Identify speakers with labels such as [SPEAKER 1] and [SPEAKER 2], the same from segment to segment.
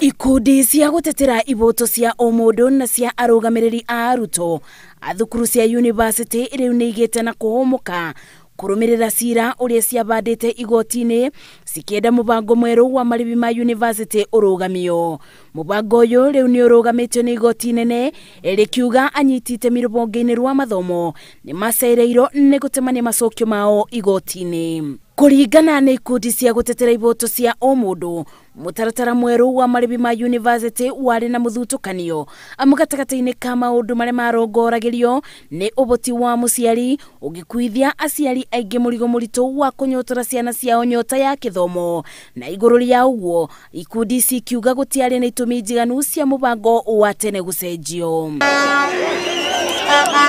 [SPEAKER 1] ikundi cia gutetera ihoto cia o mundu na cia arugamiriri a aruto athukuru cia university riu niigite na kuhomoka kurumirira cira uria ciabandite igoti-ini cikienda mubango mweru wa marivi ma university urugamio mubango uyu riu ni urugamitio ni igoti inene rikiuga anyiti itemi rũvonge-inĩ rwa mathomo ni macereirwo ni gutemania macokio mao igoti-ini kuringana na ikundi cia gutetera ihoto cia o mundu mutaratara mweru wa maribi ma university wari na muthutukanio amu gatagataini ka maundu maria marongoragirio ni uboti wa muciari ugikuithia aciari aingi murigo muritu wa kunyotora ciana ciao nyota ya kithomo na iguru ria uguo ikundi ici ikiuga gutiari na itumi njiganu cia mubango wa tene gucenjio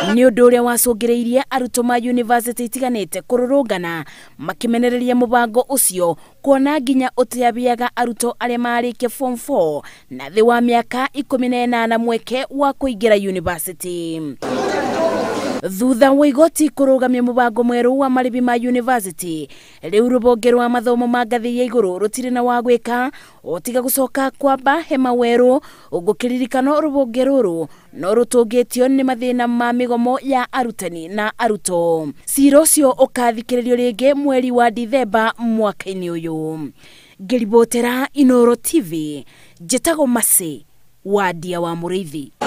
[SPEAKER 1] nä å ndå å rä a irie arutwo ma yunivasĩtĩ itiganĩte må bango å cio kuona nginya ũtiabiaga arutwo arĩa marĩkia form 4 na thä wa ikå mi na nana mweke wa kũingĩra yunivasĩtĩ thutha wa igoti kurugamia mubago mweru wa marihi ma university riu rubonge rwa mathomo ma ngathi ya iguru rutire na wa gwika o tiga gucoka kwamba he maweru ungukiririkano rubonge ruru no rutungitio ni mathina ma migomo ya arutani na aruto cira ucio ukathikiririo ringi mweri wa dithemba mwaka-ini uyu ngiribotera inoro tv njitagwo masi wandia wa muriithi